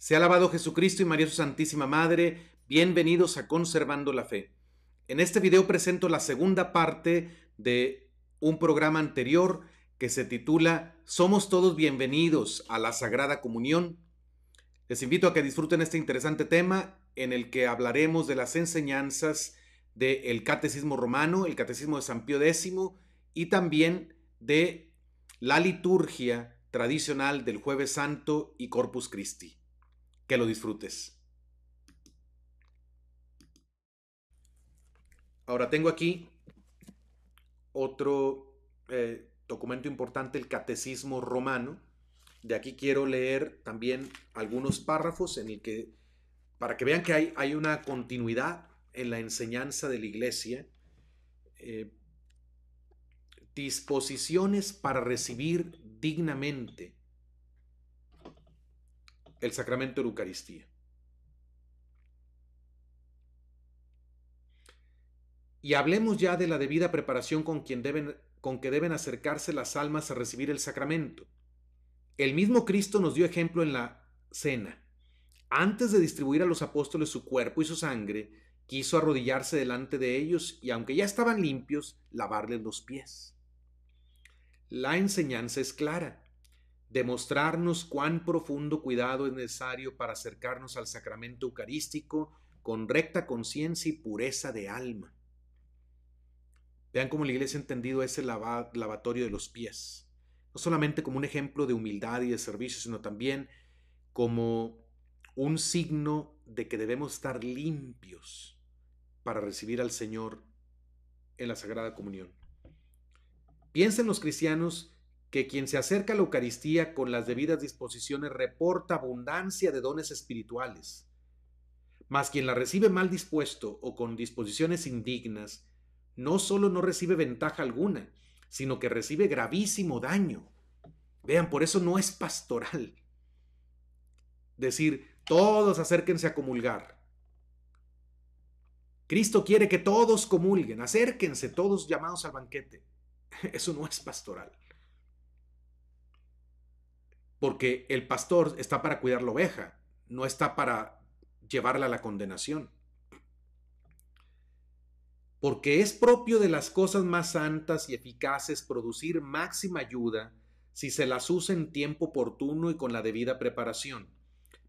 Se ha alabado Jesucristo y María su Santísima Madre. Bienvenidos a Conservando la Fe. En este video presento la segunda parte de un programa anterior que se titula Somos todos bienvenidos a la Sagrada Comunión. Les invito a que disfruten este interesante tema en el que hablaremos de las enseñanzas del Catecismo Romano, el Catecismo de San Pío X y también de la liturgia tradicional del Jueves Santo y Corpus Christi. Que lo disfrutes. Ahora tengo aquí otro eh, documento importante, el Catecismo Romano. De aquí quiero leer también algunos párrafos en el que, para que vean que hay, hay una continuidad en la enseñanza de la Iglesia. Eh, disposiciones para recibir dignamente el sacramento de Eucaristía. Y hablemos ya de la debida preparación con, quien deben, con que deben acercarse las almas a recibir el sacramento. El mismo Cristo nos dio ejemplo en la cena. Antes de distribuir a los apóstoles su cuerpo y su sangre, quiso arrodillarse delante de ellos y aunque ya estaban limpios, lavarles los pies. La enseñanza es clara demostrarnos cuán profundo cuidado es necesario para acercarnos al sacramento eucarístico con recta conciencia y pureza de alma. Vean cómo la iglesia ha entendido ese lavatorio de los pies, no solamente como un ejemplo de humildad y de servicio, sino también como un signo de que debemos estar limpios para recibir al Señor en la Sagrada Comunión. Piensen los cristianos que quien se acerca a la Eucaristía con las debidas disposiciones reporta abundancia de dones espirituales, mas quien la recibe mal dispuesto o con disposiciones indignas, no solo no recibe ventaja alguna, sino que recibe gravísimo daño. Vean, por eso no es pastoral. Decir, todos acérquense a comulgar. Cristo quiere que todos comulguen, acérquense todos llamados al banquete. Eso no es pastoral porque el pastor está para cuidar la oveja, no está para llevarla a la condenación. Porque es propio de las cosas más santas y eficaces producir máxima ayuda si se las usa en tiempo oportuno y con la debida preparación,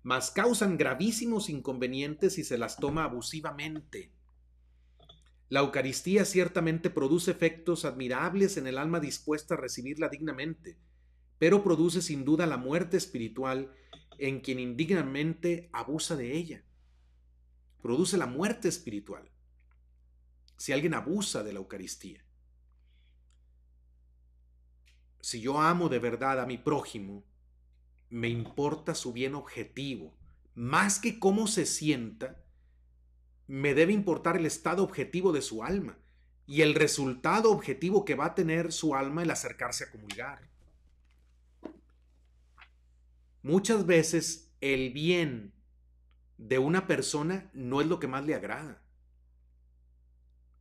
mas causan gravísimos inconvenientes si se las toma abusivamente. La Eucaristía ciertamente produce efectos admirables en el alma dispuesta a recibirla dignamente, pero produce sin duda la muerte espiritual en quien indignamente abusa de ella. Produce la muerte espiritual si alguien abusa de la Eucaristía. Si yo amo de verdad a mi prójimo, me importa su bien objetivo. Más que cómo se sienta, me debe importar el estado objetivo de su alma y el resultado objetivo que va a tener su alma el acercarse a comulgar. Muchas veces el bien de una persona no es lo que más le agrada,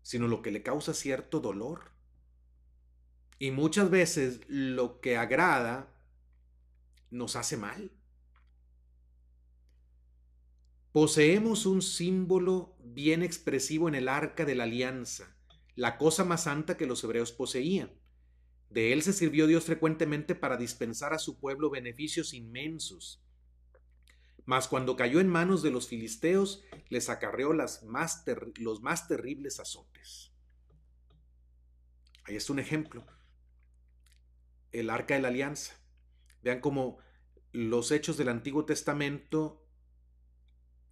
sino lo que le causa cierto dolor. Y muchas veces lo que agrada nos hace mal. Poseemos un símbolo bien expresivo en el arca de la alianza, la cosa más santa que los hebreos poseían. De él se sirvió Dios frecuentemente para dispensar a su pueblo beneficios inmensos. Mas cuando cayó en manos de los filisteos, les acarreó las más los más terribles azotes. Ahí está un ejemplo. El arca de la alianza. Vean cómo los hechos del Antiguo Testamento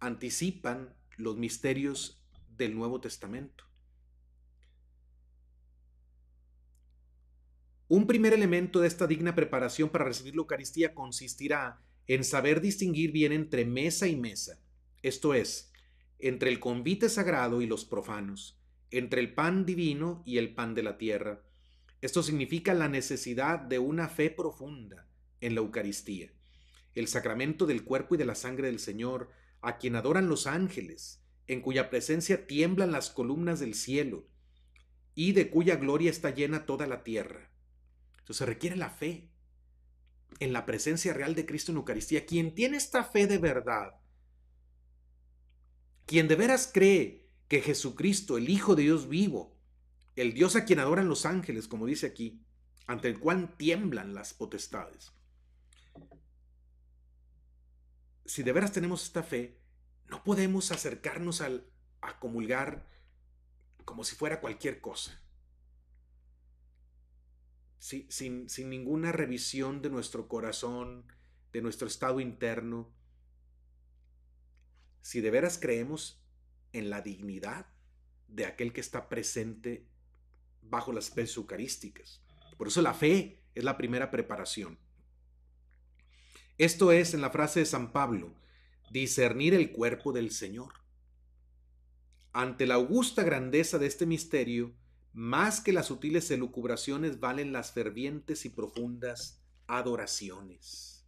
anticipan los misterios del Nuevo Testamento. Un primer elemento de esta digna preparación para recibir la Eucaristía consistirá en saber distinguir bien entre mesa y mesa, esto es, entre el convite sagrado y los profanos, entre el pan divino y el pan de la tierra. Esto significa la necesidad de una fe profunda en la Eucaristía, el sacramento del cuerpo y de la sangre del Señor, a quien adoran los ángeles, en cuya presencia tiemblan las columnas del cielo, y de cuya gloria está llena toda la tierra entonces, se requiere la fe en la presencia real de Cristo en Eucaristía. Quien tiene esta fe de verdad, quien de veras cree que Jesucristo, el Hijo de Dios vivo, el Dios a quien adoran los ángeles, como dice aquí, ante el cual tiemblan las potestades. Si de veras tenemos esta fe, no podemos acercarnos al, a comulgar como si fuera cualquier cosa sin, ninguna revisión de nuestro corazón, de nuestro estado interno. Si de veras creemos en la dignidad de aquel que está presente bajo las especies eucarísticas. Por eso la fe es la primera preparación. Esto es en la frase de San Pablo, discernir el cuerpo del Señor. Ante la augusta grandeza de este misterio, más que las sutiles elucubraciones valen las fervientes y profundas adoraciones.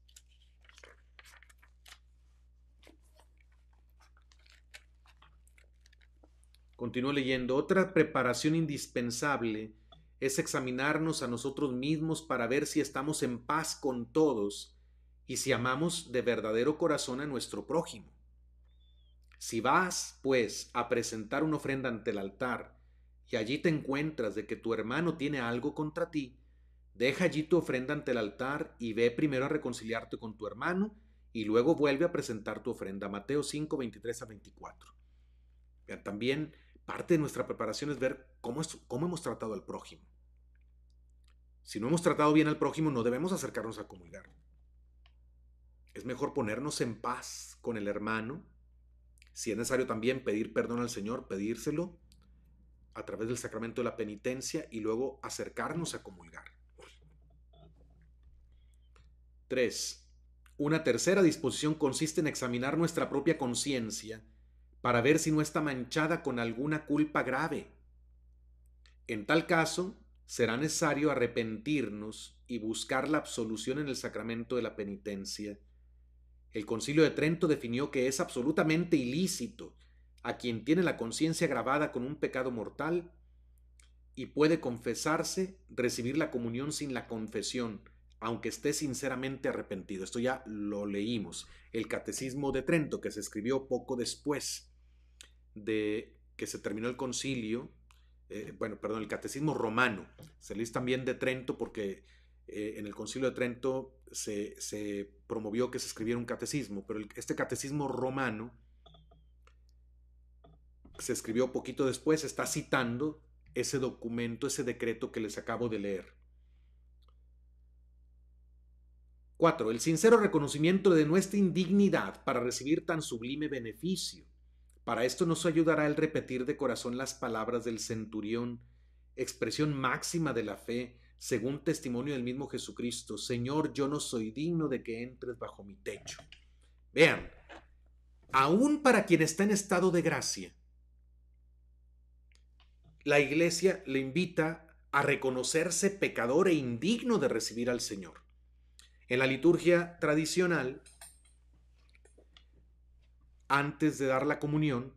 Continúo leyendo. Otra preparación indispensable es examinarnos a nosotros mismos para ver si estamos en paz con todos y si amamos de verdadero corazón a nuestro prójimo. Si vas, pues, a presentar una ofrenda ante el altar, y allí te encuentras de que tu hermano tiene algo contra ti, deja allí tu ofrenda ante el altar y ve primero a reconciliarte con tu hermano y luego vuelve a presentar tu ofrenda. Mateo 5, 23 a 24. También parte de nuestra preparación es ver cómo, cómo hemos tratado al prójimo. Si no hemos tratado bien al prójimo, no debemos acercarnos a comulgar. Es mejor ponernos en paz con el hermano. Si es necesario también pedir perdón al Señor, pedírselo a través del sacramento de la penitencia y luego acercarnos a comulgar. 3. Una tercera disposición consiste en examinar nuestra propia conciencia para ver si no está manchada con alguna culpa grave. En tal caso, será necesario arrepentirnos y buscar la absolución en el sacramento de la penitencia. El concilio de Trento definió que es absolutamente ilícito a quien tiene la conciencia grabada con un pecado mortal y puede confesarse, recibir la comunión sin la confesión, aunque esté sinceramente arrepentido. Esto ya lo leímos. El Catecismo de Trento, que se escribió poco después de que se terminó el concilio, eh, bueno, perdón, el Catecismo romano, se lee también de Trento porque eh, en el concilio de Trento se, promovió que se escribiera un catecismo, pero este catecismo romano, se escribió poquito después, está citando ese documento, ese decreto que les acabo de leer. 4. El sincero reconocimiento de nuestra indignidad para recibir tan sublime beneficio. Para esto nos ayudará el repetir de corazón las palabras del centurión, expresión máxima de la fe, según testimonio del mismo Jesucristo, Señor, yo no soy digno de que entres bajo mi techo. Vean, aún para quien está en estado de gracia, la iglesia le invita a reconocerse pecador e indigno de recibir al Señor. En la liturgia tradicional, antes de dar la comunión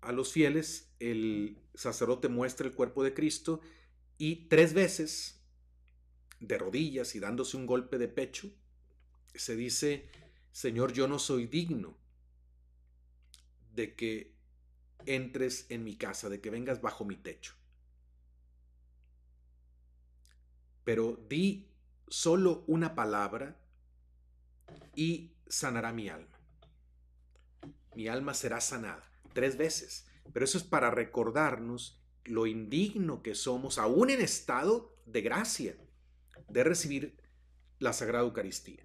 a los fieles, el sacerdote muestra el cuerpo de Cristo y tres veces, de rodillas y dándose un golpe de pecho, se dice, Señor, yo no soy digno de que entres en mi casa, de que vengas bajo mi techo. Pero di solo una palabra y sanará mi alma. Mi alma será sanada tres veces. Pero eso es para recordarnos lo indigno que somos, aún en estado de gracia, de recibir la Sagrada Eucaristía.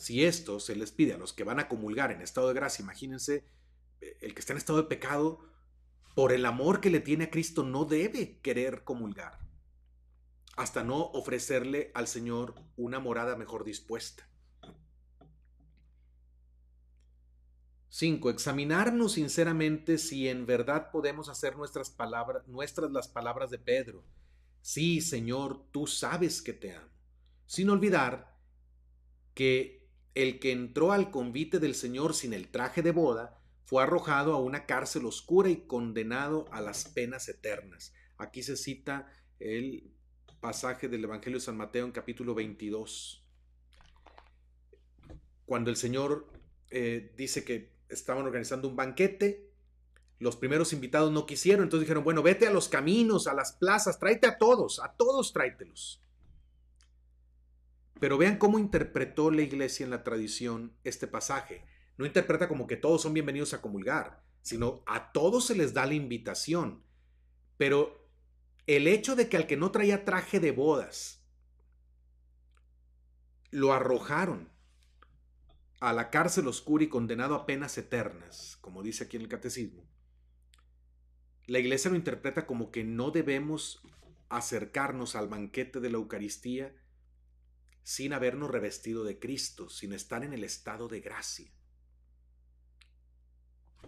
Si esto se les pide a los que van a comulgar en estado de gracia, imagínense, eh, el que está en estado de pecado, por el amor que le tiene a Cristo, no debe querer comulgar, hasta no ofrecerle al Señor una morada mejor dispuesta. 5. Examinarnos sinceramente si en verdad podemos hacer nuestras palabras, nuestras las palabras de Pedro. Sí, Señor, tú sabes que te amo. Sin olvidar que el que entró al convite del Señor sin el traje de boda fue arrojado a una cárcel oscura y condenado a las penas eternas. Aquí se cita el pasaje del Evangelio de San Mateo en capítulo 22. Cuando el Señor eh, dice que estaban organizando un banquete, los primeros invitados no quisieron, entonces dijeron, bueno, vete a los caminos, a las plazas, tráete a todos, a todos tráetelos. Pero vean cómo interpretó la iglesia en la tradición este pasaje. No interpreta como que todos son bienvenidos a comulgar, sino a todos se les da la invitación. Pero el hecho de que al que no traía traje de bodas, lo arrojaron a la cárcel oscura y condenado a penas eternas, como dice aquí en el catecismo, la iglesia lo interpreta como que no debemos acercarnos al banquete de la Eucaristía sin habernos revestido de Cristo, sin estar en el estado de gracia.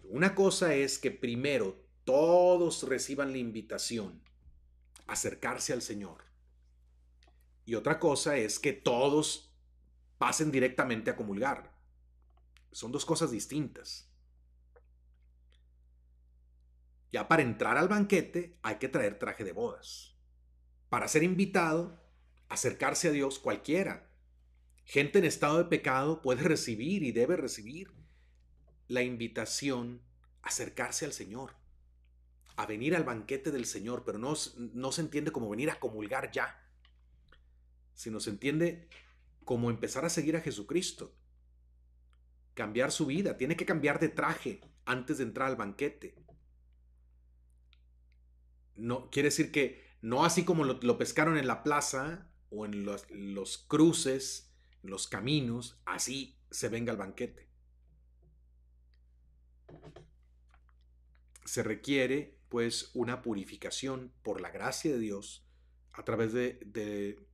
Una cosa es que primero todos reciban la invitación a acercarse al Señor. Y otra cosa es que todos pasen directamente a comulgar. Son dos cosas distintas. Ya para entrar al banquete hay que traer traje de bodas. Para ser invitado acercarse a Dios cualquiera. Gente en estado de pecado puede recibir y debe recibir la invitación a acercarse al Señor, a venir al banquete del Señor, pero no, no se entiende como venir a comulgar ya, sino se entiende como empezar a seguir a Jesucristo, cambiar su vida, tiene que cambiar de traje antes de entrar al banquete. No, quiere decir que no así como lo pescaron en la plaza, o en los, cruces, los caminos, así se venga el banquete. Se requiere pues una purificación por la gracia de Dios a través de, de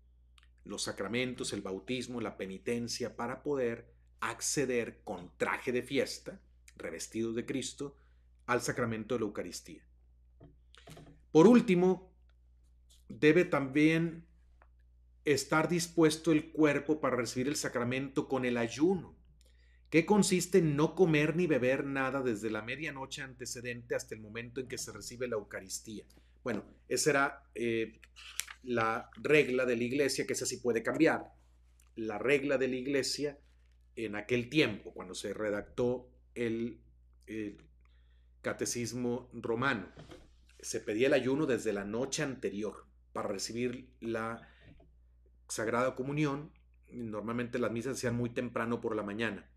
los sacramentos, el bautismo, la penitencia, para poder acceder con traje de fiesta, revestidos de Cristo, al sacramento de la Eucaristía. Por último, debe también estar dispuesto el cuerpo para recibir el sacramento con el ayuno, que consiste en no comer ni beber nada desde la medianoche antecedente hasta el momento en que se recibe la Eucaristía. Bueno, esa era eh, la regla de la iglesia, que esa sí puede cambiar. La regla de la iglesia en aquel tiempo, cuando se redactó el, el catecismo romano, se pedía el ayuno desde la noche anterior para recibir la Sagrada Comunión, normalmente las misas se muy temprano por la mañana.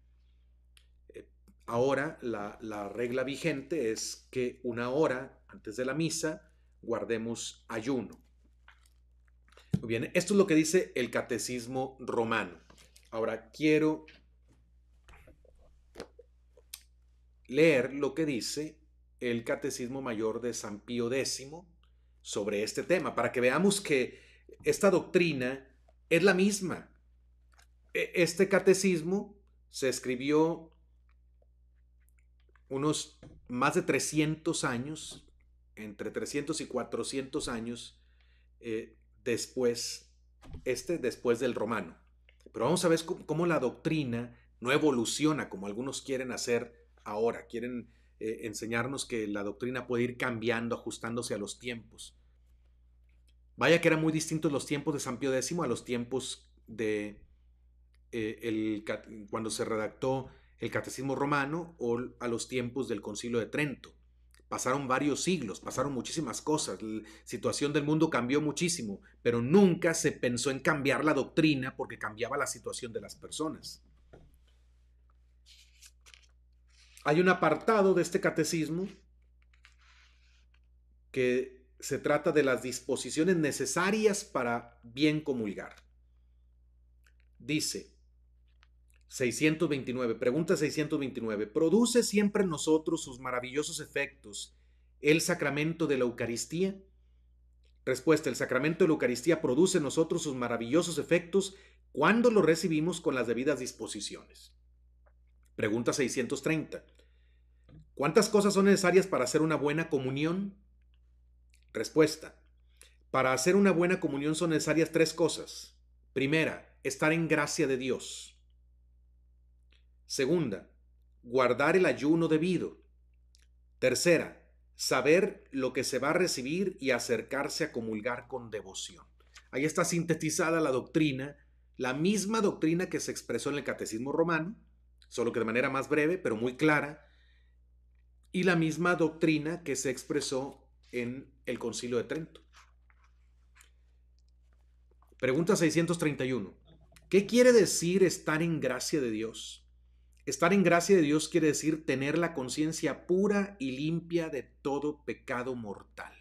Eh, ahora la, la, regla vigente es que una hora antes de la misa guardemos ayuno. bien, esto es lo que dice el catecismo romano. Ahora quiero leer lo que dice el catecismo mayor de San Pío X sobre este tema, para que veamos que esta doctrina es la misma. E, este catecismo se escribió unos más de 300 años, entre 300 y 400 años eh, después, este después del romano. Pero vamos a ver cómo, la doctrina no evoluciona como algunos quieren hacer ahora. Quieren eh, enseñarnos que la doctrina puede ir cambiando, ajustándose a los tiempos. Vaya que eran muy distintos los tiempos de San Pío X a los tiempos de eh, cuando se redactó el Catecismo Romano o a los tiempos del Concilio de Trento. Pasaron varios siglos, pasaron muchísimas cosas, la situación del mundo cambió muchísimo, pero nunca se pensó en cambiar la doctrina porque cambiaba la situación de las personas. Hay un apartado de este catecismo que se trata de las disposiciones necesarias para bien comulgar. Dice 629, pregunta 629, ¿produce siempre en nosotros sus maravillosos efectos el sacramento de la Eucaristía? Respuesta, el sacramento de la Eucaristía produce en nosotros sus maravillosos efectos cuando lo recibimos con las debidas disposiciones. Pregunta 630, ¿cuántas cosas son necesarias para hacer una buena comunión? Respuesta. Para hacer una buena comunión son necesarias tres cosas. Primera, estar en gracia de Dios. Segunda, guardar el ayuno debido. Tercera, saber lo que se va a recibir y acercarse a comulgar con devoción. Ahí está sintetizada la doctrina, la misma doctrina que se expresó en el Catecismo Romano, solo que de manera más breve, pero muy clara, y la misma doctrina que se expresó en el concilio de Trento. Pregunta 631. ¿Qué quiere decir estar en gracia de Dios? Estar en gracia de Dios quiere decir tener la conciencia pura y limpia de todo pecado mortal.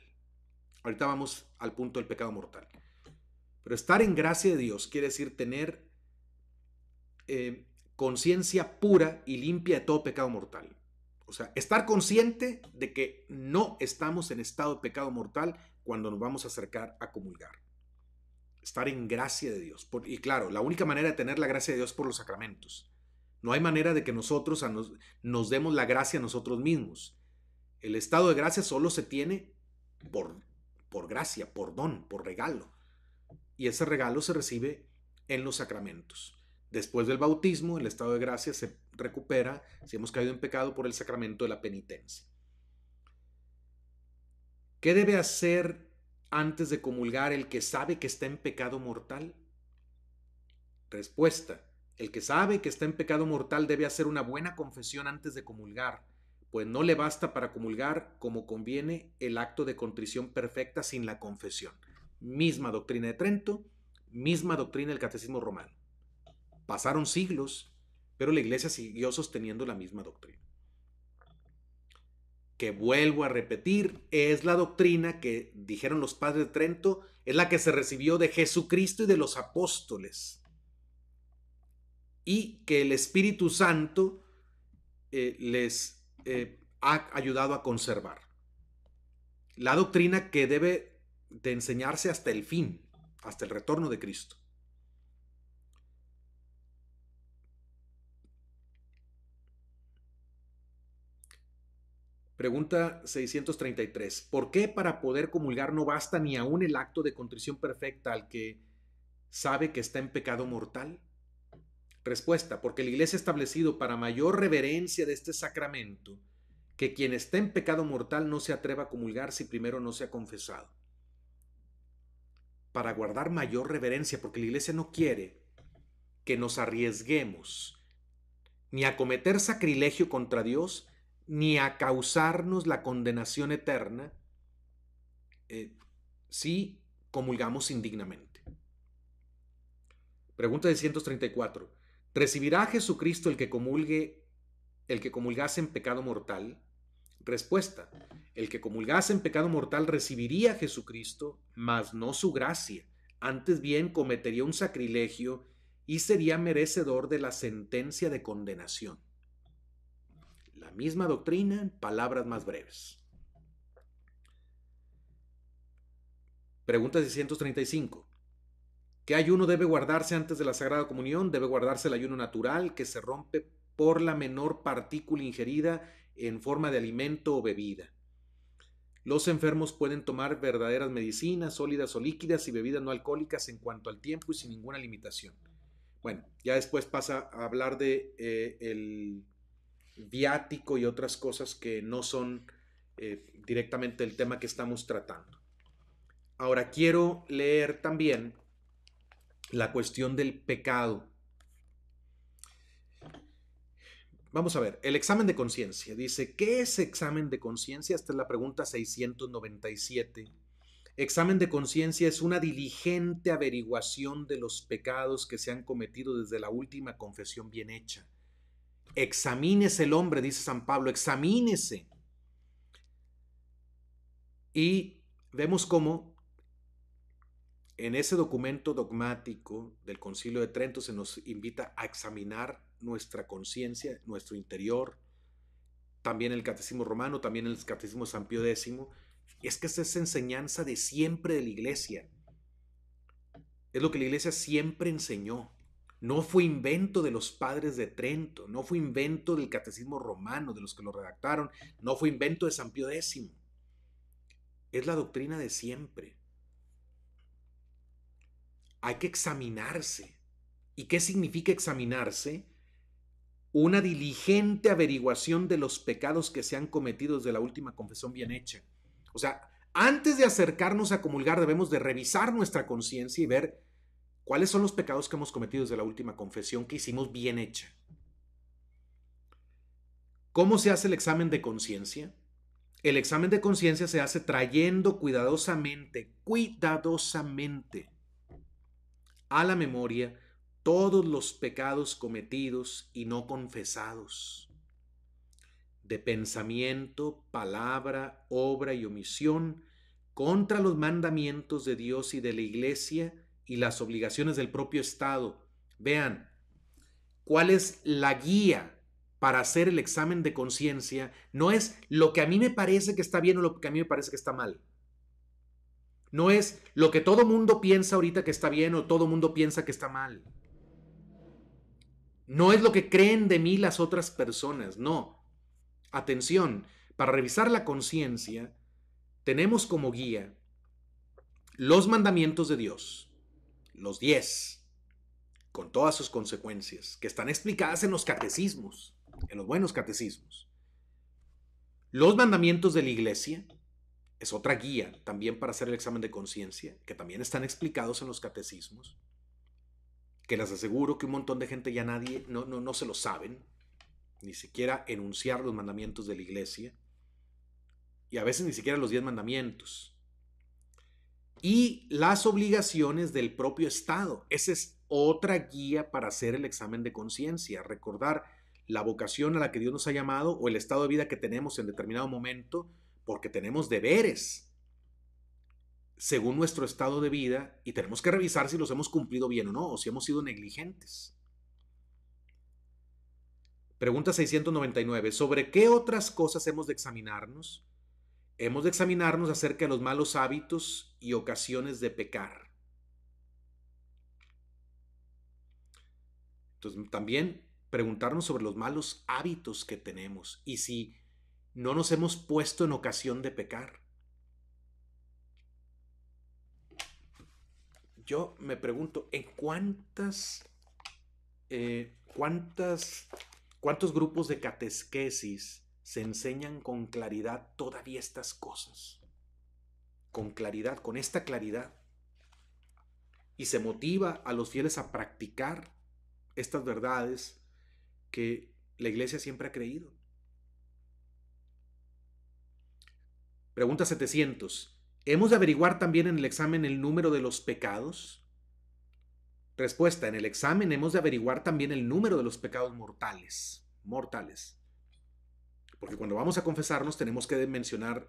Ahorita vamos al punto del pecado mortal. Pero estar en gracia de Dios quiere decir tener eh, conciencia pura y limpia de todo pecado mortal. O sea, estar consciente de que no estamos en estado de pecado mortal cuando nos vamos a acercar a comulgar. Estar en gracia de Dios. y claro, la única manera de tener la gracia de Dios por los sacramentos. No hay manera de que nosotros nos, demos la gracia a nosotros mismos. El estado de gracia solo se tiene por, por gracia, por don, por regalo. Y ese regalo se recibe en los sacramentos. Después del bautismo, el estado de gracia se recupera si hemos caído en pecado por el sacramento de la penitencia. ¿Qué debe hacer antes de comulgar el que sabe que está en pecado mortal? Respuesta. El que sabe que está en pecado mortal debe hacer una buena confesión antes de comulgar, pues no le basta para comulgar como conviene el acto de contrición perfecta sin la confesión. Misma doctrina de Trento, misma doctrina del Catecismo Romano. Pasaron siglos, pero la iglesia siguió sosteniendo la misma doctrina. Que vuelvo a repetir, es la doctrina que dijeron los padres de Trento, es la que se recibió de Jesucristo y de los apóstoles. Y que el Espíritu Santo eh, les eh, ha ayudado a conservar. La doctrina que debe de enseñarse hasta el fin, hasta el retorno de Cristo. Pregunta 633. ¿Por qué para poder comulgar no basta ni aún el acto de contrición perfecta al que sabe que está en pecado mortal? Respuesta. Porque la iglesia ha establecido para mayor reverencia de este sacramento que quien está en pecado mortal no se atreva a comulgar si primero no se ha confesado. Para guardar mayor reverencia, porque la iglesia no quiere que nos arriesguemos ni a cometer sacrilegio contra Dios, ni a causarnos la condenación eterna eh, si comulgamos indignamente. Pregunta de 134. ¿Recibirá Jesucristo el que comulgue, el que comulgase en pecado mortal? Respuesta. El que comulgase en pecado mortal recibiría a Jesucristo, mas no su gracia. Antes bien cometería un sacrilegio y sería merecedor de la sentencia de condenación. La misma doctrina en palabras más breves. Pregunta 635. ¿Qué ayuno debe guardarse antes de la Sagrada Comunión? Debe guardarse el ayuno natural que se rompe por la menor partícula ingerida en forma de alimento o bebida. Los enfermos pueden tomar verdaderas medicinas, sólidas o líquidas y bebidas no alcohólicas en cuanto al tiempo y sin ninguna limitación. Bueno, ya después pasa a hablar de eh, el viático y otras cosas que no son eh, directamente el tema que estamos tratando. Ahora quiero leer también la cuestión del pecado. Vamos a ver, el examen de conciencia. Dice, ¿qué es examen de conciencia? Esta es la pregunta 697. Examen de conciencia es una diligente averiguación de los pecados que se han cometido desde la última confesión bien hecha Examínese el hombre, dice San Pablo, examínese. Y vemos cómo en ese documento dogmático del Concilio de Trento se nos invita a examinar nuestra conciencia, nuestro interior, también el Catecismo Romano, también el Catecismo San Pío X. Es que esa es enseñanza de siempre de la Iglesia. Es lo que la Iglesia siempre enseñó no fue invento de los padres de Trento, no fue invento del catecismo romano, de los que lo redactaron, no fue invento de San Pío X. Es la doctrina de siempre. Hay que examinarse. ¿Y qué significa examinarse? Una diligente averiguación de los pecados que se han cometido desde la última confesión bien hecha. O sea, antes de acercarnos a comulgar debemos de revisar nuestra conciencia y ver ¿Cuáles son los pecados que hemos cometido desde la última confesión que hicimos bien hecha? ¿Cómo se hace el examen de conciencia? El examen de conciencia se hace trayendo cuidadosamente, cuidadosamente a la memoria todos los pecados cometidos y no confesados, de pensamiento, palabra, obra y omisión, contra los mandamientos de Dios y de la Iglesia, y las obligaciones del propio Estado. Vean, ¿cuál es la guía para hacer el examen de conciencia? No es lo que a mí me parece que está bien o lo que a mí me parece que está mal. No es lo que todo mundo piensa ahorita que está bien o todo mundo piensa que está mal. No es lo que creen de mí las otras personas, no. Atención, para revisar la conciencia, tenemos como guía los mandamientos de Dios, los diez, con todas sus consecuencias, que están explicadas en los catecismos, en los buenos catecismos. Los mandamientos de la iglesia es otra guía también para hacer el examen de conciencia, que también están explicados en los catecismos, que las aseguro que un montón de gente ya nadie, no, no, no se lo saben, ni siquiera enunciar los mandamientos de la iglesia, y a veces ni siquiera los diez mandamientos y las obligaciones del propio Estado. Esa es otra guía para hacer el examen de conciencia, recordar la vocación a la que Dios nos ha llamado o el estado de vida que tenemos en determinado momento, porque tenemos deberes según nuestro estado de vida y tenemos que revisar si los hemos cumplido bien o no, o si hemos sido negligentes. Pregunta 699. ¿Sobre qué otras cosas hemos de examinarnos? Hemos de examinarnos acerca de los malos hábitos y ocasiones de pecar. Entonces, también preguntarnos sobre los malos hábitos que tenemos y si no nos hemos puesto en ocasión de pecar. Yo me pregunto, ¿en cuántas, eh, cuántas, cuántos grupos de catequesis se enseñan con claridad todavía estas cosas. Con claridad, con esta claridad. Y se motiva a los fieles a practicar estas verdades que la iglesia siempre ha creído. Pregunta 700. ¿Hemos de averiguar también en el examen el número de los pecados? Respuesta. En el examen hemos de averiguar también el número de los pecados mortales. Mortales. Porque cuando vamos a confesarnos tenemos que mencionar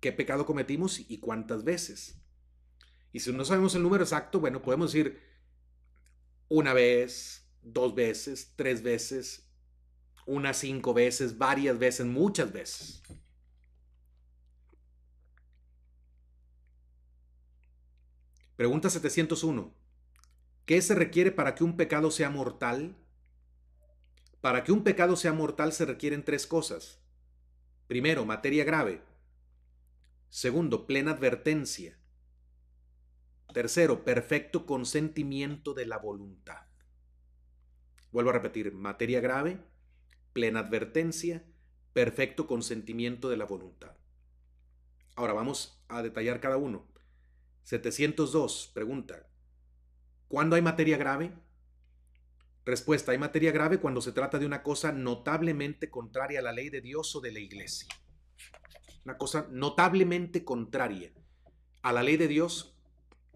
qué pecado cometimos y cuántas veces. Y si no sabemos el número exacto, bueno, podemos decir una vez, dos veces, tres veces, unas cinco veces, varias veces, muchas veces. Pregunta 701. ¿Qué se requiere para que un pecado sea mortal? Para que un pecado sea mortal se requieren tres cosas. Primero, materia grave. Segundo, plena advertencia. Tercero, perfecto consentimiento de la voluntad. Vuelvo a repetir, materia grave, plena advertencia, perfecto consentimiento de la voluntad. Ahora vamos a detallar cada uno. 702 pregunta, ¿cuándo hay materia grave? Respuesta, hay materia grave cuando se trata de una cosa notablemente contraria a la ley de Dios o de la iglesia. Una cosa notablemente contraria a la ley de Dios,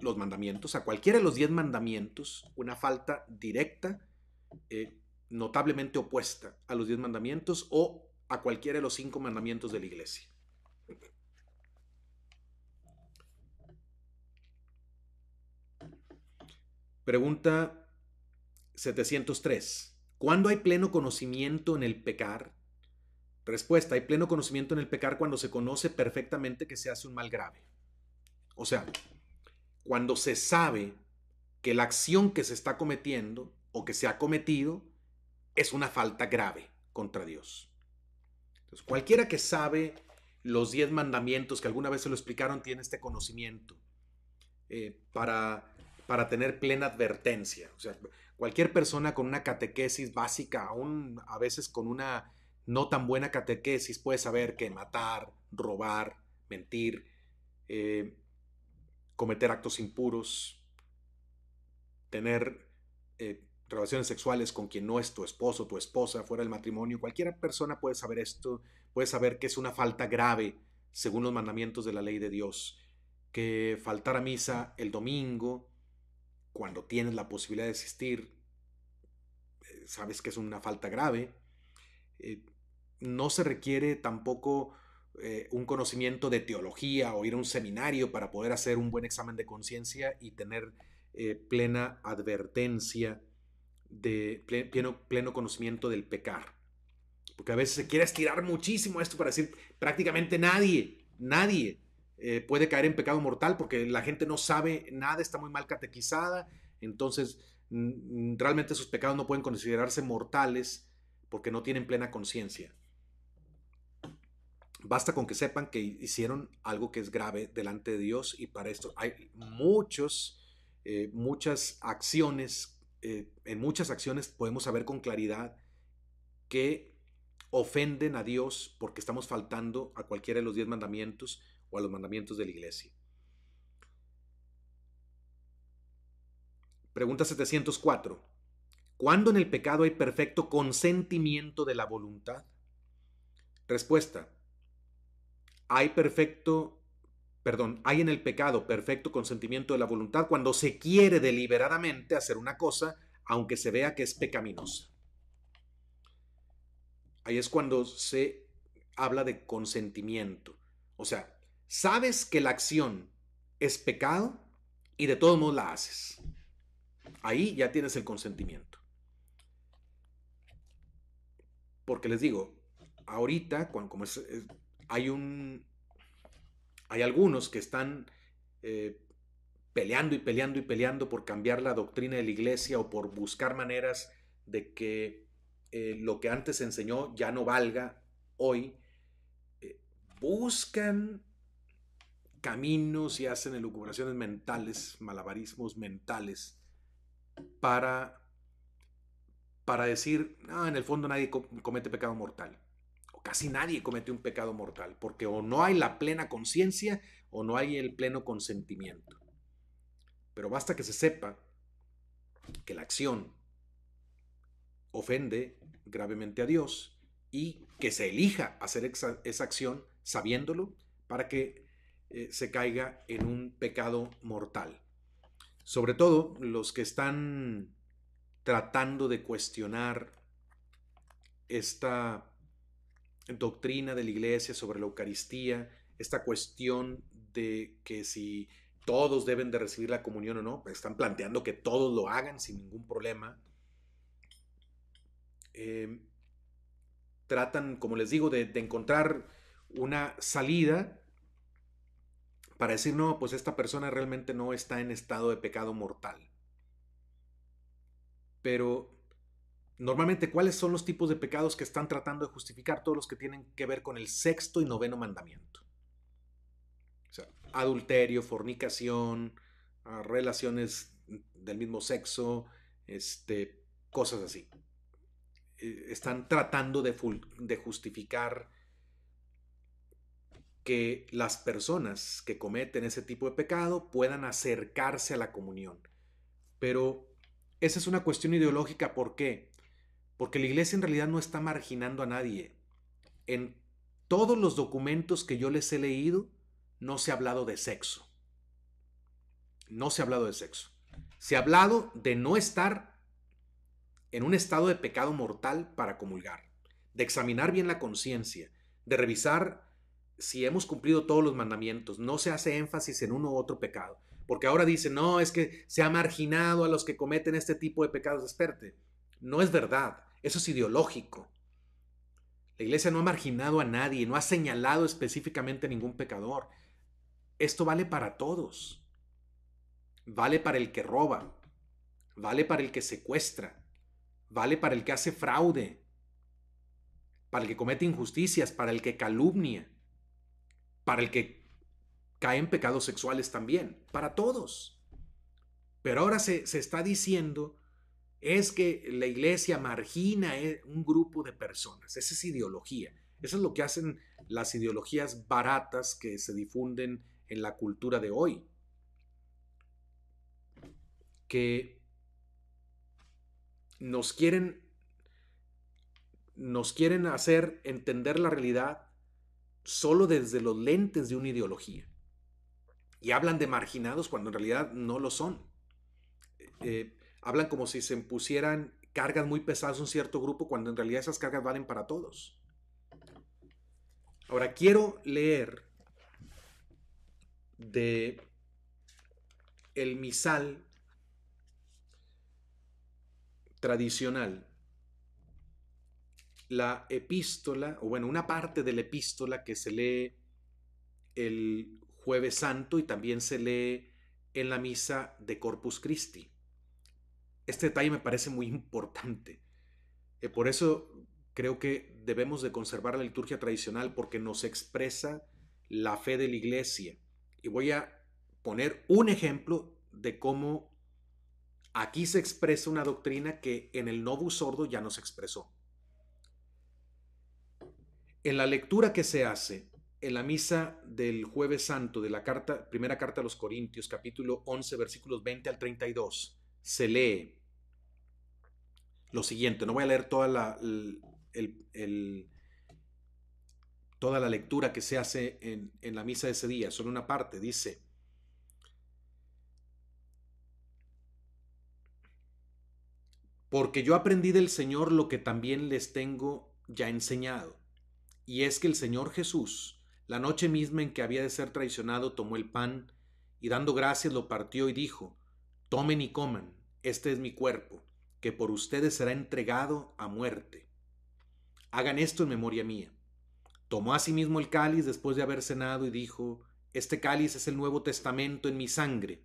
los mandamientos, a cualquiera de los diez mandamientos, una falta directa, eh, notablemente opuesta a los diez mandamientos o a cualquiera de los cinco mandamientos de la iglesia. Pregunta 703. ¿Cuándo hay pleno conocimiento en el pecar? Respuesta, hay pleno conocimiento en el pecar cuando se conoce perfectamente que se hace un mal grave. O sea, cuando se sabe que la acción que se está cometiendo o que se ha cometido es una falta grave contra Dios. cualquiera que sabe los diez mandamientos que alguna vez se lo explicaron tiene este conocimiento eh, para, para tener plena advertencia. O sea, cualquier persona con una catequesis básica, aún a veces con una no tan buena catequesis, puede saber que matar, robar, mentir, eh, cometer actos impuros, tener eh, relaciones sexuales con quien no es tu esposo, tu esposa, fuera del matrimonio. Cualquier persona puede saber esto, puede saber que es una falta grave según los mandamientos de la ley de Dios. Que faltar a misa el domingo, cuando tienes la posibilidad de existir, eh, sabes que es una falta grave. Eh, no se requiere tampoco eh, un conocimiento de teología o ir a un seminario para poder hacer un buen examen de conciencia y tener plena advertencia, de, pleno conocimiento del pecar. Porque a veces se quiere estirar muchísimo esto para decir prácticamente nadie, nadie eh, puede caer en pecado mortal porque la gente no sabe nada, está muy mal catequizada, entonces realmente sus pecados no pueden considerarse mortales porque no tienen plena conciencia. Basta con que sepan que hicieron algo que es grave delante de Dios y para esto hay muchos, eh, muchas acciones, eh, en muchas acciones podemos saber con claridad que ofenden a Dios porque estamos faltando a cualquiera de los diez mandamientos o a los mandamientos de la iglesia. Pregunta 704. ¿Cuándo en el pecado hay perfecto consentimiento de la voluntad? Respuesta. Hay perfecto, perdón, hay en el pecado perfecto consentimiento de la voluntad cuando se quiere deliberadamente hacer una cosa, aunque se vea que es pecaminosa. Ahí es cuando se habla de consentimiento. O sea, sabes que la acción es pecado y de todos modos la haces. Ahí ya tienes el consentimiento. Porque les digo, ahorita, como hay un. Hay algunos que están eh, peleando y peleando y peleando por cambiar la doctrina de la iglesia o por buscar maneras de que eh, lo que antes se enseñó ya no valga hoy. Eh, buscan caminos y hacen elucubraciones mentales, malabarismos mentales, para, para decir, ah, en el fondo nadie comete pecado mortal, o casi nadie comete un pecado mortal, porque o no hay la plena conciencia o no hay el pleno consentimiento. Pero basta que se sepa que la acción ofende gravemente a Dios y que se elija hacer esa acción sabiéndolo para que eh, se caiga en un pecado mortal. Sobre todo los que están tratando de cuestionar esta doctrina de la iglesia sobre la Eucaristía, esta cuestión de que si todos deben de recibir la comunión o no, pues están planteando que todos lo hagan sin ningún problema. Em, tratan, como les digo, de encontrar una salida para decir, no, pues esta persona realmente no está en estado de pecado mortal. Pero normalmente, ¿cuáles son los tipos de pecados que están tratando de justificar todos los que tienen que ver con el sexto y noveno mandamiento? adulterio, fornicación, ah, relaciones del mismo sexo, este, cosas así. Eh, están tratando de justificar que las personas que cometen ese tipo de pecado puedan acercarse a la comunión. Pero esa es una cuestión ideológica, ¿por qué? Porque la iglesia en realidad no está marginando a nadie. En todos los documentos que yo les he leído, no se ha hablado de sexo. No se ha hablado de sexo. Se ha hablado de no estar en un estado de pecado mortal para comulgar, de examinar bien la conciencia, de revisar si hemos cumplido todos los mandamientos, no se hace énfasis en uno u otro pecado. Porque ahora dicen, no, es que se ha marginado a los que cometen este tipo de pecados. Esperte, no es verdad, eso es ideológico. La iglesia no ha marginado a nadie, no ha señalado específicamente a ningún pecador. Esto vale para todos. Vale para el que roba, vale para el que secuestra, vale para el que hace fraude, para el que comete injusticias, para el que calumnia para el que caen pecados sexuales también, para todos. Pero ahora se, está diciendo es que la iglesia margina eh, un grupo de personas, esa es ideología, eso es lo que hacen las ideologías baratas que se difunden en la cultura de hoy. Que nos quieren, nos quieren hacer entender la realidad solo desde los lentes de una ideología. Y hablan de marginados cuando en realidad no lo son. Eh, hablan como si se impusieran cargas muy pesadas a un cierto grupo cuando en realidad esas cargas valen para todos. Ahora quiero leer de el misal tradicional la epístola, o bueno, una parte de la epístola que se lee el jueves santo y también se lee en la misa de Corpus Christi. Este detalle me parece muy importante. Eh, por eso creo que debemos de conservar la liturgia tradicional porque nos expresa la fe de la iglesia. Y voy a poner un ejemplo de cómo aquí se expresa una doctrina que en el Novus Ordo ya no se expresó en la lectura que se hace en la misa del jueves santo de la carta, primera carta a los Corintios, capítulo 11, versículos 20 al 32, se lee lo siguiente, no voy a leer toda la, toda la lectura que se hace en, en la misa de ese día, solo una parte, dice, porque yo aprendí del Señor lo que también les tengo ya enseñado y es que el Señor Jesús, la noche misma en que había de ser traicionado, tomó el pan, y dando gracias lo partió y dijo, Tomen y coman, este es mi cuerpo, que por ustedes será entregado a muerte. Hagan esto en memoria mía. Tomó asimismo el cáliz después de haber cenado y dijo, Este cáliz es el Nuevo Testamento en mi sangre.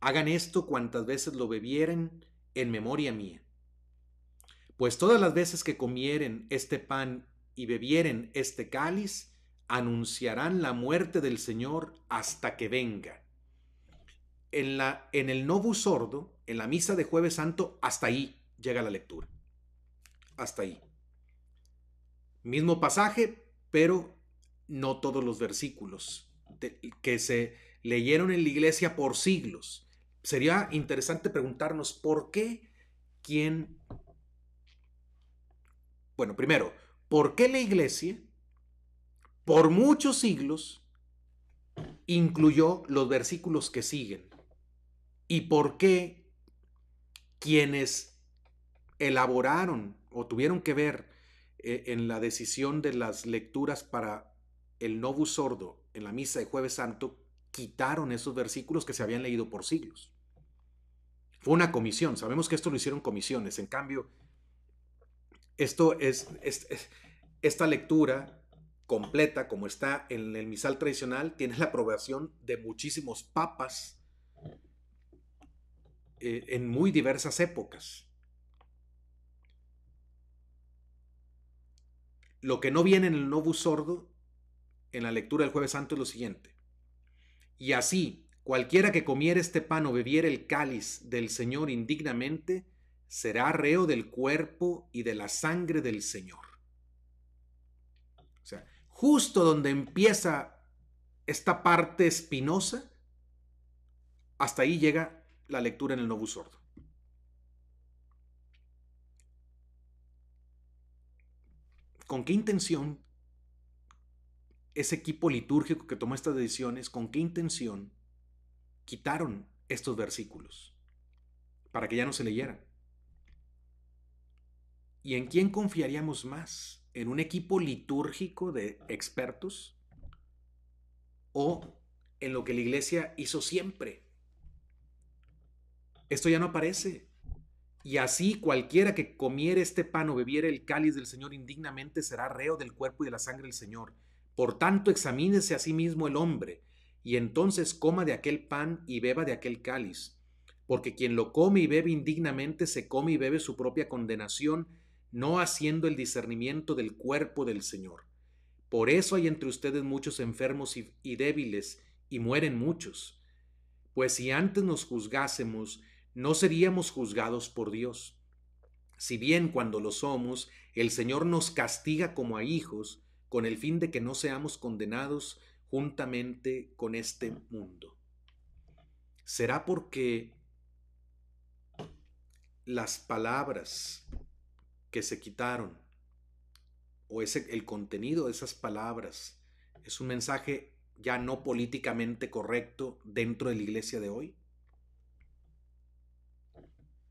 Hagan esto cuantas veces lo bebieren en memoria mía. Pues todas las veces que comieren este pan y bebieren este cáliz, anunciarán la muerte del Señor hasta que venga. En, la, en el Novus Sordo, en la misa de Jueves Santo, hasta ahí llega la lectura. Hasta ahí. Mismo pasaje, pero no todos los versículos que se leyeron en la iglesia por siglos. Sería interesante preguntarnos por qué, quién... Bueno, primero, por qué la iglesia, por muchos siglos, incluyó los versículos que siguen y por qué quienes elaboraron o tuvieron que ver eh, en la decisión de las lecturas para el Novus Sordo en la misa de Jueves Santo quitaron esos versículos que se habían leído por siglos. Fue una comisión, sabemos que esto lo hicieron comisiones, en cambio, esto es, es esta lectura completa, como está en el misal tradicional, tiene la aprobación de muchísimos papas eh, en muy diversas épocas. Lo que no viene en el Novus Sordo, en la lectura del Jueves Santo, es lo siguiente. Y así, cualquiera que comiere este pan o bebiere el cáliz del Señor indignamente, será reo del cuerpo y de la sangre del Señor justo donde empieza esta parte espinosa, hasta ahí llega la lectura en el Novus Ordo. ¿Con qué intención ese equipo litúrgico que tomó estas decisiones, con qué intención quitaron estos versículos para que ya no se leyeran? ¿Y en quién confiaríamos más en un equipo litúrgico de expertos o en lo que la iglesia hizo siempre. Esto ya no aparece. Y así cualquiera que comiere este pan o bebiere el cáliz del Señor indignamente será reo del cuerpo y de la sangre del Señor. Por tanto, examínese a sí mismo el hombre, y entonces coma de aquel pan y beba de aquel cáliz. Porque quien lo come y bebe indignamente se come y bebe su propia condenación, no haciendo el discernimiento del cuerpo del Señor. Por eso hay entre ustedes muchos enfermos y, débiles, y mueren muchos. Pues si antes nos juzgásemos, no seríamos juzgados por Dios. Si bien cuando lo somos, el Señor nos castiga como a hijos, con el fin de que no seamos condenados juntamente con este mundo. ¿Será porque las palabras que se quitaron, o ese, el contenido de esas palabras, es un mensaje ya no políticamente correcto dentro de la iglesia de hoy.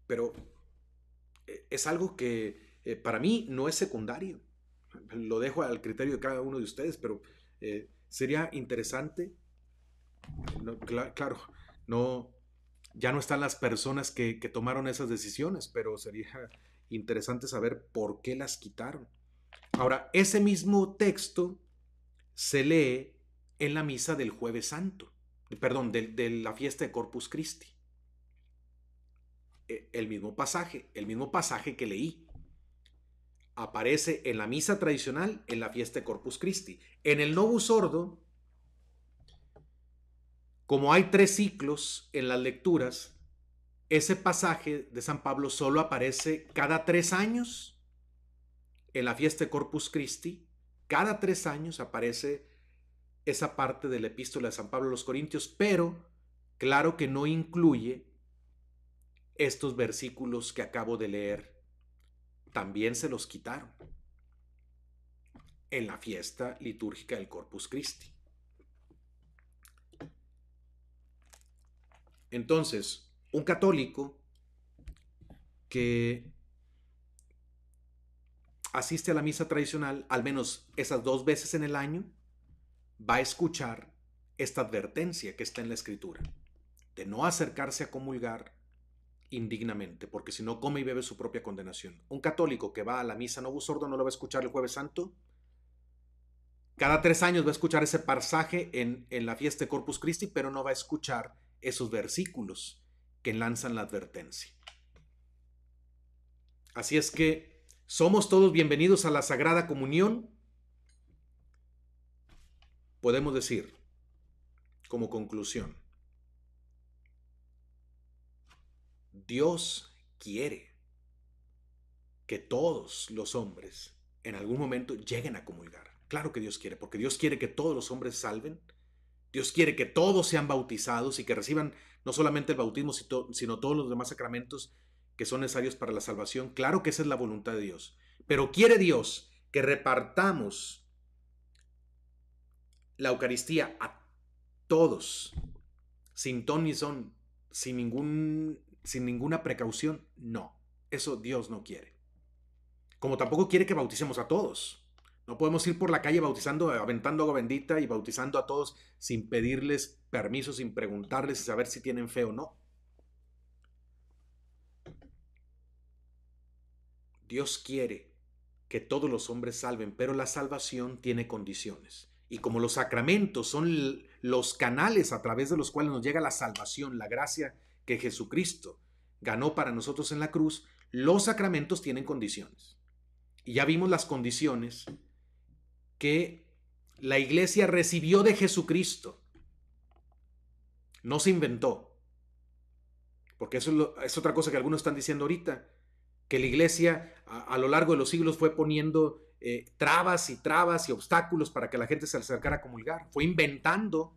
Pero eh, es algo que eh, para mí no es secundario. Lo dejo al criterio de cada uno de ustedes, pero eh, sería interesante. claro, no, ya no están las personas que, que tomaron esas decisiones, pero sería interesante saber por qué las quitaron. Ahora, ese mismo texto se lee en la misa del jueves santo, perdón, de, la fiesta de Corpus Christi. E, el mismo pasaje, el mismo pasaje que leí aparece en la misa tradicional en la fiesta de Corpus Christi. En el Novus Sordo, como hay tres ciclos en las lecturas, ese pasaje de San Pablo solo aparece cada tres años en la fiesta de Corpus Christi. Cada tres años aparece esa parte de la epístola de San Pablo a los Corintios, pero claro que no incluye estos versículos que acabo de leer. También se los quitaron en la fiesta litúrgica del Corpus Christi. Entonces, un católico que asiste a la misa tradicional al menos esas dos veces en el año, va a escuchar esta advertencia que está en la escritura, de no acercarse a comulgar indignamente, porque si no come y bebe su propia condenación. Un católico que va a la misa no sordo no lo va a escuchar el jueves santo. Cada tres años va a escuchar ese pasaje en, en la fiesta de Corpus Christi, pero no va a escuchar esos versículos que lanzan la advertencia. Así es que somos todos bienvenidos a la Sagrada Comunión. Podemos decir, como conclusión, Dios quiere que todos los hombres en algún momento lleguen a comulgar. Claro que Dios quiere, porque Dios quiere que todos los hombres salven. Dios quiere que todos sean bautizados y que reciban no solamente el bautismo, sino todos los demás sacramentos que son necesarios para la salvación. Claro que esa es la voluntad de Dios. Pero quiere Dios que repartamos la Eucaristía a todos, sin ton ni son, sin, ningún, sin ninguna precaución. No, eso Dios no quiere. Como tampoco quiere que bauticemos a todos. No podemos ir por la calle bautizando, aventando agua bendita y bautizando a todos sin pedirles permiso, sin preguntarles y saber si tienen fe o no. Dios quiere que todos los hombres salven, pero la salvación tiene condiciones. Y como los sacramentos son los canales a través de los cuales nos llega la salvación, la gracia que Jesucristo ganó para nosotros en la cruz, los sacramentos tienen condiciones. Y ya vimos las condiciones que la iglesia recibió de Jesucristo. No se inventó. Porque eso es, otra cosa que algunos están diciendo ahorita, que la iglesia a, lo largo de los siglos fue poniendo eh, trabas y trabas y obstáculos para que la gente se acercara a comulgar. Fue inventando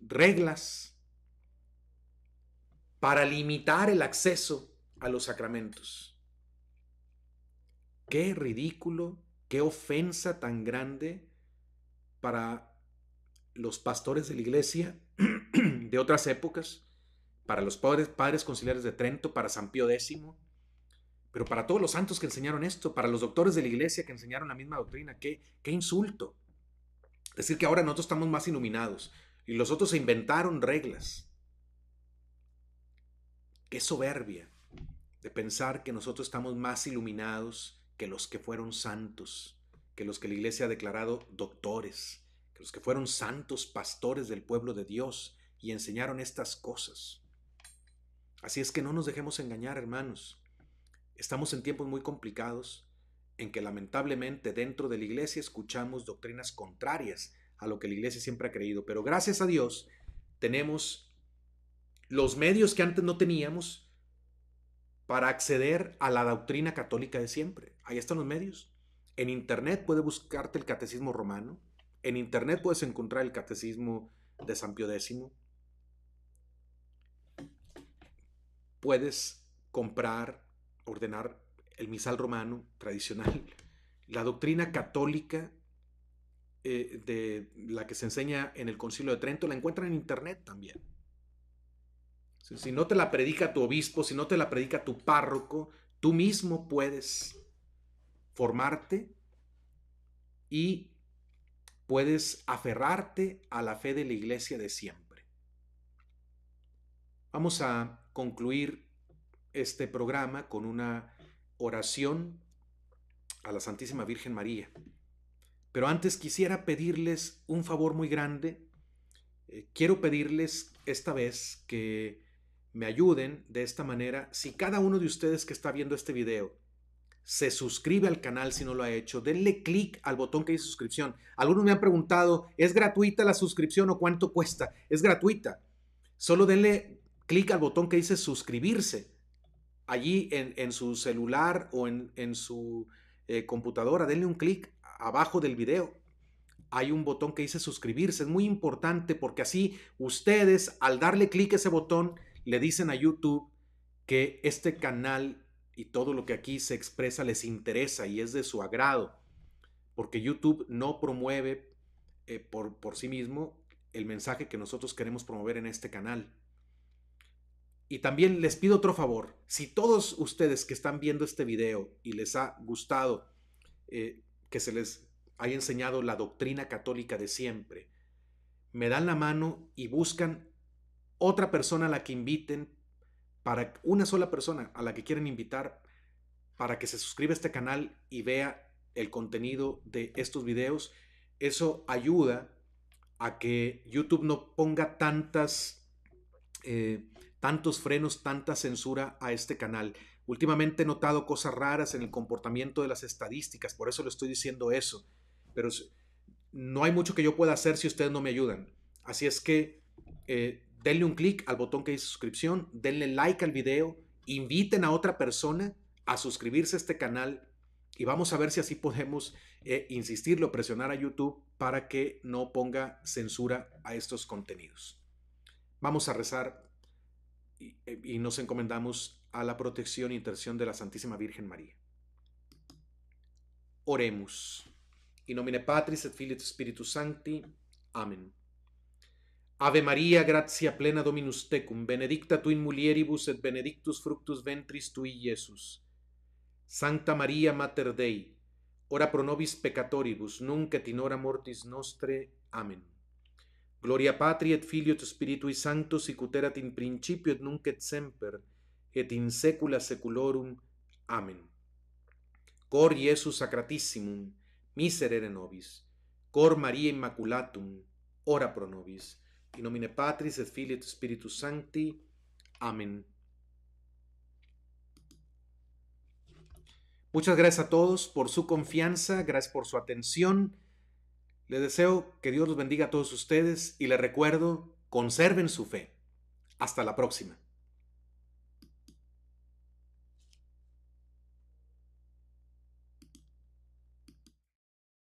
reglas para limitar el acceso a los sacramentos. Qué ridículo Qué ofensa tan grande para los pastores de la iglesia de otras épocas, para los padres, conciliares de Trento, para San Pío X, pero para todos los santos que enseñaron esto, para los doctores de la iglesia que enseñaron la misma doctrina, qué, qué insulto. Decir que ahora nosotros estamos más iluminados y los otros se inventaron reglas. Qué soberbia de pensar que nosotros estamos más iluminados que los que fueron santos, que los que la iglesia ha declarado doctores, que los que fueron santos pastores del pueblo de Dios y enseñaron estas cosas. Así es que no nos dejemos engañar, hermanos. Estamos en tiempos muy complicados en que lamentablemente dentro de la iglesia escuchamos doctrinas contrarias a lo que la iglesia siempre ha creído, pero gracias a Dios tenemos los medios que antes no teníamos para acceder a la doctrina católica de siempre. Ahí están los medios. En Internet puedes buscarte el catecismo romano, en Internet puedes encontrar el catecismo de San Pio X, puedes comprar, ordenar el misal romano tradicional, la doctrina católica eh, de la que se enseña en el Concilio de Trento, la encuentran en Internet también. Si, no te la predica tu obispo, si no te la predica tu párroco, tú mismo puedes formarte y puedes aferrarte a la fe de la iglesia de siempre. Vamos a concluir este programa con una oración a la Santísima Virgen María. Pero antes quisiera pedirles un favor muy grande. Eh, quiero pedirles esta vez que me ayuden de esta manera si cada uno de ustedes que está viendo este video se suscribe al canal si no lo ha hecho, denle clic al botón que dice suscripción. Algunos me han preguntado, ¿es gratuita la suscripción o cuánto cuesta? Es gratuita. Solo denle clic al botón que dice suscribirse. Allí en, su celular o en, su eh, computadora, denle un clic abajo del video hay un botón que dice suscribirse. Es muy importante porque así ustedes al darle clic a ese botón le dicen a YouTube que este canal y todo lo que aquí se expresa les interesa y es de su agrado, porque YouTube no promueve eh, por, por sí mismo el mensaje que nosotros queremos promover en este canal. Y también les pido otro favor, si todos ustedes que están viendo este video y les ha gustado eh, que se les haya enseñado la doctrina católica de siempre, me dan la mano y buscan otra persona a la que inviten, para una sola persona a la que quieren invitar para que se suscriba a este canal y vea el contenido de estos videos. Eso ayuda a que YouTube no ponga tantas, eh, tantos frenos, tanta censura a este canal. Últimamente he notado cosas raras en el comportamiento de las estadísticas, por eso le estoy diciendo eso. Pero no hay mucho que yo pueda hacer si ustedes no me ayudan. Así es que eh, denle un clic al botón que dice suscripción, denle like al video, inviten a otra persona a suscribirse a este canal y vamos a ver si así podemos eh, insistirlo, presionar a YouTube para que no ponga censura a estos contenidos. Vamos a rezar eh, y, nos encomendamos a la protección e intercesión de la Santísima Virgen María. Oremos. In nomine Patris et Filii et Spiritus Sancti. Amén. Ave Maria, gratia plena Dominus tecum, benedicta tu in mulieribus et benedictus fructus ventris tui, Iesus. Sancta Maria, Mater Dei, ora pro nobis peccatoribus, nunc et in hora mortis nostre. Amen. Gloria Patri et Filio et Spiritui Sancto, sic erat in principio et nunc et semper, et in saecula saeculorum. Amen. Cor Iesus sacratissimum, miserere nobis. Cor Maria Immaculatum, ora pro nobis. In nomine Patris et Filii et Spiritus Sancti. Amén. Muchas gracias a todos por su confianza, gracias por su atención. Les deseo que Dios los bendiga a todos ustedes y les recuerdo, conserven su fe. Hasta la próxima.